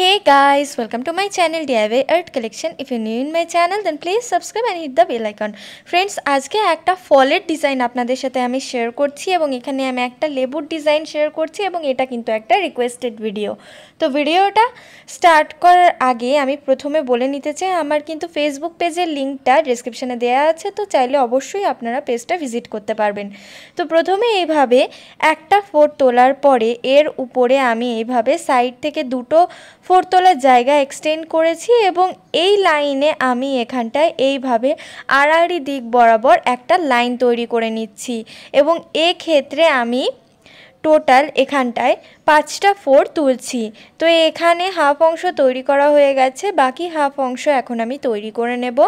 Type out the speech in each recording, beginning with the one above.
Hey guys, welcome to my channel DIY Art Collection. If you're new in my channel then please subscribe and hit the bell icon. Friends, আজকে একটা ফলের design আপনাদের সাথে আমি share করছি এবং এখানে আমি একটা লেবুর ডিজাইন শেয়ার করছি এবং এটা কিন্তু একটা রিকোয়েস্টেড ভিডিও তো ভিডিওটা স্টার্ট করার আগে আমি প্রথমে বলে নিতে চাই আমার কিন্তু ফেসবুক পেজের লিঙ্কটা ডিসক্রিপশানে দেওয়া আছে তো চাইলে অবশ্যই আপনারা পেজটা ভিজিট করতে পারবেন তো প্রথমে এইভাবে একটা ফোর তোলার পরে এর উপরে আমি এইভাবে সাইড থেকে দুটো ফোরতলার জায়গা এক্সটেন্ড করেছি এবং এই লাইনে আমি এখানটায় এইভাবে আড়াআড়ি দিক বরাবর একটা লাইন তৈরি করে নিচ্ছি এবং ক্ষেত্রে আমি টোটাল এখানটায় পাঁচটা ফোর তুলছি তো এখানে হাফ অংশ তৈরি করা হয়ে গেছে বাকি হাফ অংশ এখন আমি তৈরি করে নেব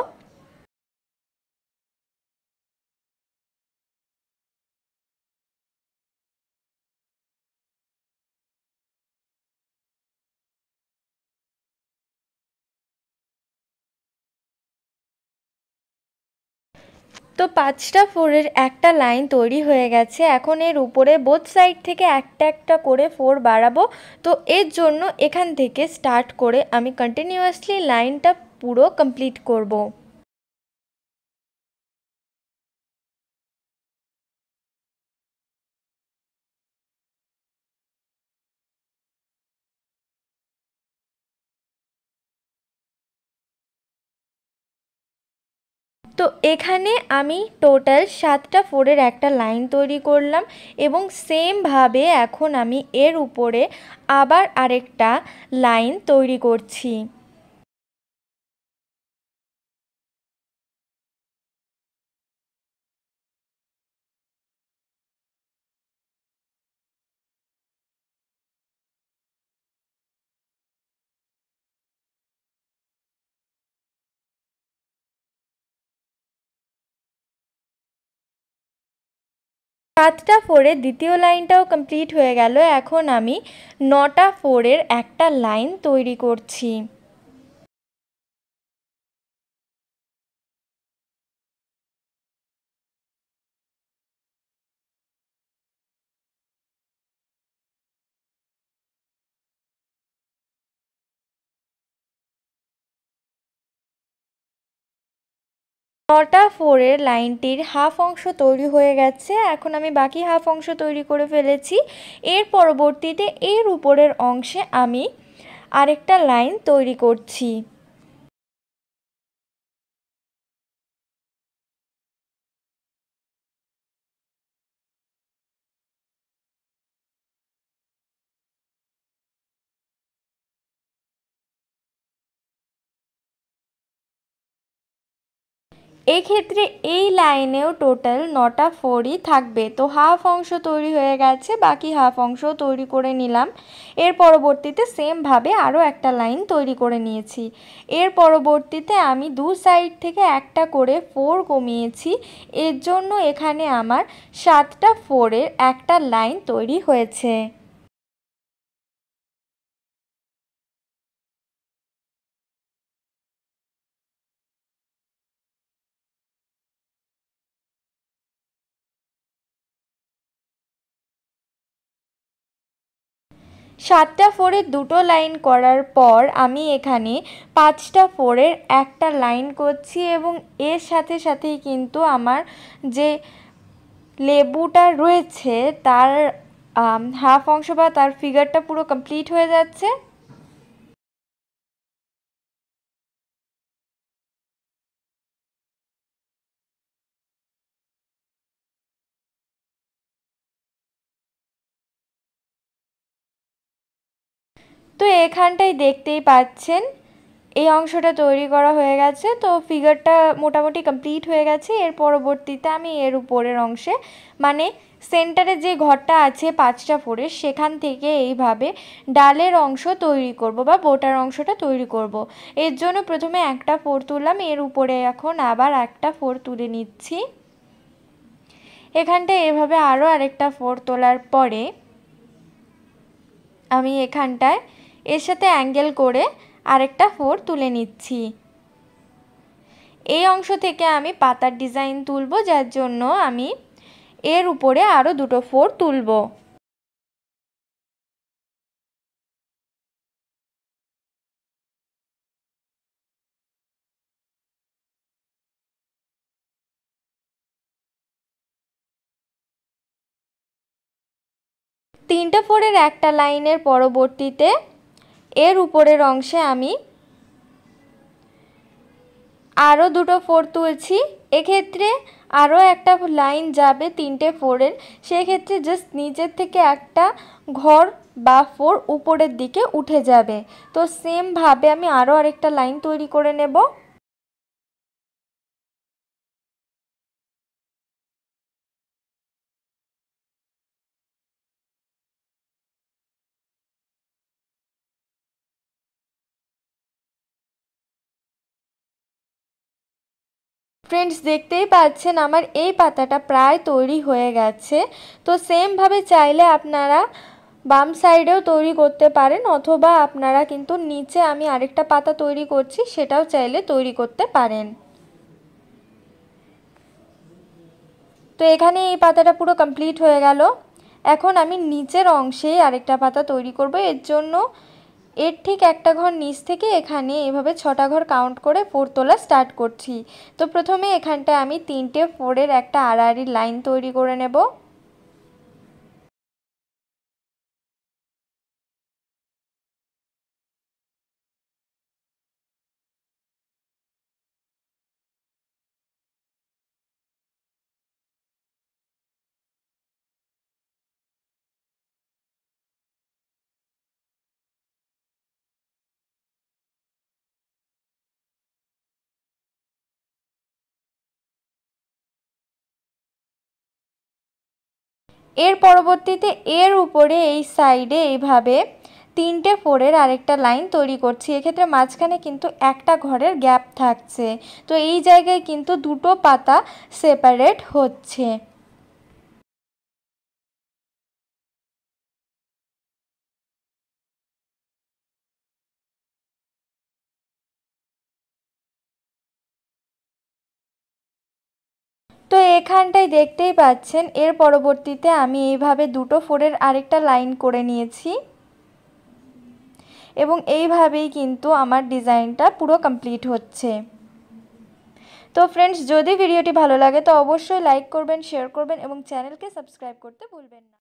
তো পাঁচটা ফোরের একটা লাইন তৈরি হয়ে গেছে এখন এর উপরে বোথ সাইড থেকে একটা একটা করে ফোর বাড়াবো তো এর জন্য এখান থেকে স্টার্ট করে আমি কন্টিনিউয়াসলি লাইনটা পুরো কমপ্লিট করবো তো এখানে আমি টোটাল সাতটা ফোরের একটা লাইন তৈরি করলাম এবং সেমভাবে এখন আমি এর উপরে আবার আরেকটা লাইন তৈরি করছি সাতটা ফোরের দ্বিতীয় লাইনটাও কমপ্লিট হয়ে গেল এখন আমি নটা ফোরের একটা লাইন তৈরি করছি নটা ফোরের লাইনটির হাফ অংশ তৈরি হয়ে গেছে এখন আমি বাকি হাফ অংশ তৈরি করে ফেলেছি এর পরবর্তীতে এর উপরের অংশে আমি আরেকটা লাইন তৈরি করছি এক্ষেত্রে এই লাইনেও টোটাল নটা ফোরই থাকবে তো হাফ অংশ তৈরি হয়ে গেছে বাকি হাফ অংশ তৈরি করে নিলাম এর পরবর্তীতে সেমভাবে আরও একটা লাইন তৈরি করে নিয়েছি এর পরবর্তীতে আমি দু সাইড থেকে একটা করে ফোর কমিয়েছি এর জন্য এখানে আমার সাতটা ফোরের একটা লাইন তৈরি হয়েছে সাতটা ফোরের দুটো লাইন করার পর আমি এখানে পাঁচটা ফোরের একটা লাইন করছি এবং এর সাথে সাথেই কিন্তু আমার যে লেবুটা রয়েছে তার হাফ অংশ বা তার ফিগারটা পুরো কমপ্লিট হয়ে যাচ্ছে এখানটাই দেখতেই পাচ্ছেন এই অংশটা তৈরি করা হয়ে গেছে তো ফিগারটা মোটামুটি কমপ্লিট হয়ে গেছে এর পরবর্তীতে আমি এর উপরের অংশে মানে সেন্টারে যে ঘরটা আছে পাঁচটা ফোরে সেখান থেকে এইভাবে ডালের অংশ তৈরি করব বা বোটার অংশটা তৈরি করব। এর জন্য প্রথমে একটা ফোর তুললাম এর উপরে এখন আবার একটা ফোর তুলে নিচ্ছি এখানটা এভাবে আরও আরেকটা ফোর তোলার পরে আমি এখানটায় এর সাথে অ্যাঙ্গেল করে আরেকটা ফোর তুলে নিচ্ছি এই অংশ থেকে আমি পাতার ডিজাইন তুলব যার জন্য আমি এর উপরে আরও দুটো ফোর তুলব তিনটা ফোরের একটা লাইনের পরবর্তীতে এর উপরের অংশে আমি আরও দুটো ফোর তুলছি এক্ষেত্রে আরও একটা লাইন যাবে তিনটে ফোরের সেক্ষেত্রে জাস্ট নিচের থেকে একটা ঘর বা ফোর উপরের দিকে উঠে যাবে তো সেমভাবে আমি আরও আরেকটা লাইন তৈরি করে নেব ফ্রেন্ডস দেখতেই পাচ্ছেন আমার এই পাতাটা প্রায় তৈরি হয়ে গেছে তো সেমভাবে চাইলে আপনারা বাম সাইডেও তৈরি করতে পারেন অথবা আপনারা কিন্তু নিচে আমি আরেকটা পাতা তৈরি করছি সেটাও চাইলে তৈরি করতে পারেন তো এখানে এই পাতাটা পুরো কমপ্লিট হয়ে গেল এখন আমি নিচের অংশে আরেকটা পাতা তৈরি করব এর জন্য এর ঠিক একটা ঘর নিচ থেকে এখানে এভাবে ছটা ঘর কাউন্ট করে ফোর তোলা স্টার্ট করছি তো প্রথমে এখানটায় আমি তিনটে ফোরের একটা আড়াআড়ি লাইন তৈরি করে নেব এর পরবর্তীতে এর উপরে এই সাইডে এইভাবে তিনটে ফোরের আরেকটা লাইন তৈরি করছি এক্ষেত্রে মাঝখানে কিন্তু একটা ঘরের গ্যাপ থাকছে তো এই জায়গায় কিন্তু দুটো পাতা সেপারেট হচ্ছে তো এখানটায় দেখতেই পাচ্ছেন এর পরবর্তীতে আমি এইভাবে দুটো ফোরের আরেকটা লাইন করে নিয়েছি এবং এইভাবেই কিন্তু আমার ডিজাইনটা পুরো কমপ্লিট হচ্ছে তো ফ্রেন্ডস যদি ভিডিওটি ভালো লাগে তো অবশ্যই লাইক করবেন শেয়ার করবেন এবং চ্যানেলকে সাবস্ক্রাইব করতে ভুলবেন না